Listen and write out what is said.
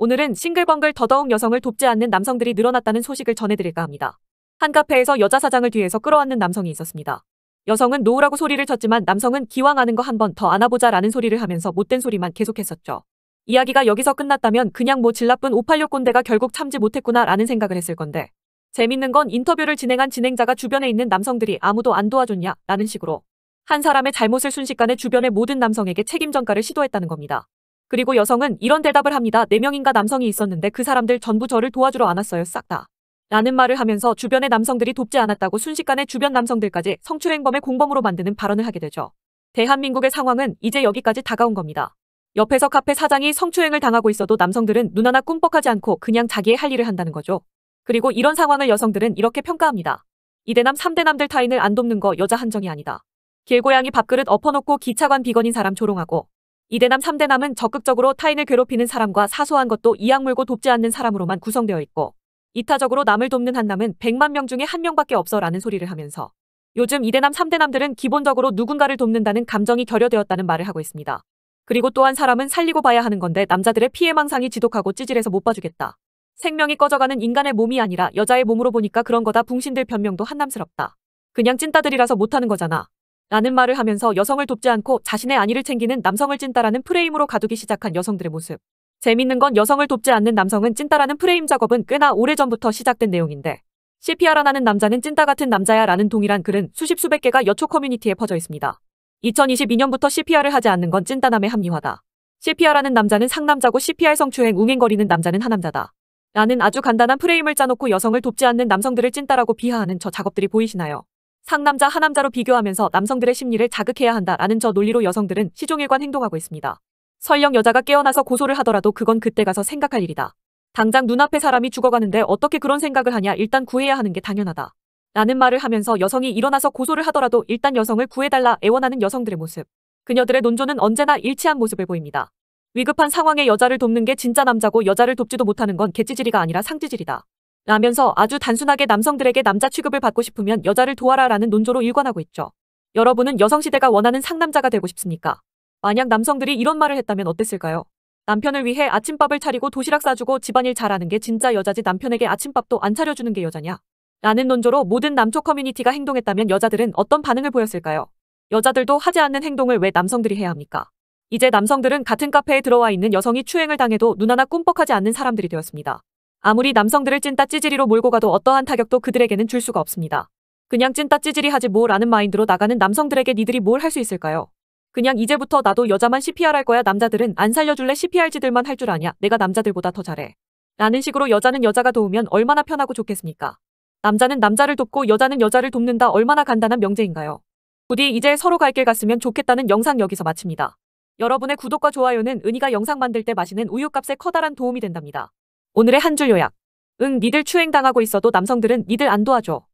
오늘은 싱글벙글 더더욱 여성을 돕지 않는 남성들이 늘어났다는 소식을 전해드릴까 합니다. 한 카페에서 여자 사장을 뒤에서 끌어안는 남성이 있었습니다. 여성은 노우라고 소리를 쳤지만 남성은 기왕 아는 거 한 번 더 안아보자 라는 소리를 하면서 못된 소리만 계속했었죠. 이야기가 여기서 끝났다면 그냥 뭐 질나쁜 586 꼰대가 결국 참지 못했구나 라는 생각을 했을 건데 재밌는 건 인터뷰를 진행한 진행자가 주변에 있는 남성들이 아무도 안 도와줬냐 라는 식으로 한 사람의 잘못을 순식간에 주변의 모든 남성에게 책임 전가를 시도했다는 겁니다. 그리고 여성은 이런 대답을 합니다. 4명인가 남성이 있었는데 그 사람들 전부 저를 도와주러 안 왔어요. 싹 다. 라는 말을 하면서 주변의 남성들이 돕지 않았다고 순식간에 주변 남성들까지 성추행범의 공범으로 만드는 발언을 하게 되죠. 대한민국의 상황은 이제 여기까지 다가온 겁니다. 옆에서 카페 사장이 성추행을 당하고 있어도 남성들은 눈 하나 꿈뻑하지 않고 그냥 자기의 할 일을 한다는 거죠. 그리고 이런 상황을 여성들은 이렇게 평가합니다. 이대남 3대남들 타인을 안 돕는 거 여자 한정이 아니다. 길고양이 밥그릇 엎어놓고 기차관 비건인 사람 조롱하고 이대남 3대남은 적극적으로 타인을 괴롭히는 사람과 사소한 것도 이악 물고 돕지 않는 사람으로만 구성되어 있고 이타적으로 남을 돕는 한남은 100만 명 중에 한 명밖에 없어라는 소리를 하면서 요즘 이대남 3대남들은 기본적으로 누군가를 돕는다는 감정이 결여되었다는 말을 하고 있습니다. 그리고 또한 사람은 살리고 봐야 하는 건데 남자들의 피해망상이 지독하고 찌질해서 못 봐주겠다. 생명이 꺼져가는 인간의 몸이 아니라 여자의 몸으로 보니까 그런 거다 붕신들 변명도 한남스럽다. 그냥 찐따들이라서 못하는 거잖아. 라는 말을 하면서 여성을 돕지 않고 자신의 안위를 챙기는 남성을 찐따라는 프레임으로 가두기 시작한 여성들의 모습. 재밌는 건 여성을 돕지 않는 남성은 찐따라는 프레임 작업은 꽤나 오래전부터 시작된 내용인데 c p r 라는 남자는 찐따 같은 남자야 라는 동일한 글은 수십 수백 개가 여초 커뮤니티에 퍼져 있습니다. 2022년부터 CPR을 하지 않는 건 찐따남의 합리화다. c p r 라는 남자는 상남자고 CPR 성추행 웅행거리는 남자는 하남자다. 라는 아주 간단한 프레임을 짜놓고 여성을 돕지 않는 남성들을 찐따라고 비하하는 저 작업들이 보이시나요? 상남자 하남자로 비교하면서 남성들의 심리를 자극해야 한다라는 저 논리로 여성들은 시종일관 행동하고 있습니다. 설령 여자가 깨어나서 고소를 하더라도 그건 그때 가서 생각할 일이다. 당장 눈앞에 사람이 죽어가는데 어떻게 그런 생각을 하냐 일단 구해야 하는 게 당연하다. 라는 말을 하면서 여성이 일어나서 고소를 하더라도 일단 여성을 구해달라 애원하는 여성들의 모습. 그녀들의 논조는 언제나 일치한 모습을 보입니다. 위급한 상황에 여자를 돕는 게 진짜 남자고 여자를 돕지도 못하는 건 개찌질이가 아니라 상찌질이다. 라면서 아주 단순하게 남성들에게 남자 취급을 받고 싶으면 여자를 도와라 라는 논조로 일관하고 있죠. 여러분은 여성시대가 원하는 상남자가 되고 싶습니까? 만약 남성들이 이런 말을 했다면 어땠을까요? 남편을 위해 아침밥을 차리고 도시락 싸주고 집안일 잘하는 게 진짜 여자지 남편에게 아침밥도 안 차려주는 게 여자냐? 라는 논조로 모든 남초 커뮤니티가 행동했다면 여자들은 어떤 반응을 보였을까요? 여자들도 하지 않는 행동을 왜 남성들이 해야 합니까? 이제 남성들은 같은 카페에 들어와 있는 여성이 추행을 당해도 눈 하나 꿈뻑하지 않는 사람들이 되었습니다. 아무리 남성들을 찐따 찌질이로 몰고 가도 어떠한 타격도 그들에게는 줄 수가 없습니다. 그냥 찐따 찌질이 하지 뭐라는 마인드로 나가는 남성들에게 니들이 뭘 할 수 있을까요? 그냥 이제부터 나도 여자만 CPR 할 거야 남자들은 안 살려줄래 CPR지들만 할 줄 아냐 내가 남자들보다 더 잘해. 라는 식으로 여자는 여자가 도우면 얼마나 편하고 좋겠습니까? 남자는 남자를 돕고 여자는 여자를 돕는다 얼마나 간단한 명제인가요? 부디 이제 서로 갈 길 갔으면 좋겠다는 영상 여기서 마칩니다. 여러분의 구독과 좋아요는 은희가 영상 만들 때 마시는 우유값에 커다란 도움이 된답니다. 오늘의 한 줄 요약. 응, 니들 추행당하고 있어도 남성들은 니들 안 도와줘.